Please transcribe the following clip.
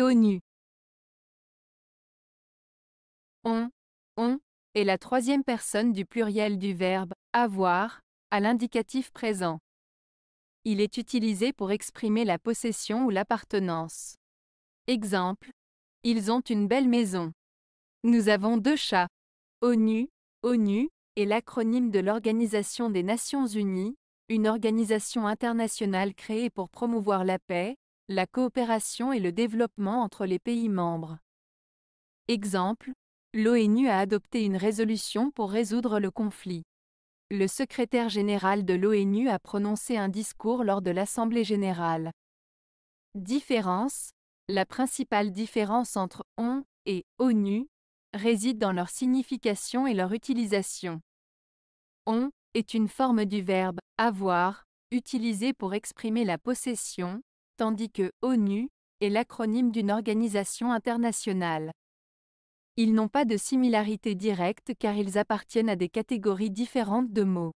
ONU. On, on est la troisième personne du pluriel du verbe avoir à l'indicatif présent. Il est utilisé pour exprimer la possession ou l'appartenance. Exemple Ils ont une belle maison. Nous avons deux chats. ONU, ONU est l'acronyme de l'Organisation des Nations Unies, une organisation internationale créée pour promouvoir la paix, la coopération et le développement entre les pays membres. Exemple, l'ONU a adopté une résolution pour résoudre le conflit. Le secrétaire général de l'ONU a prononcé un discours lors de l'Assemblée générale. Différence La principale différence entre ON et ONU réside dans leur signification et leur utilisation. ON est une forme du verbe avoir, utilisé pour exprimer la possession, tandis que ONU est l'acronyme d'une organisation internationale. Ils n'ont pas de similarité directe car ils appartiennent à des catégories différentes de mots.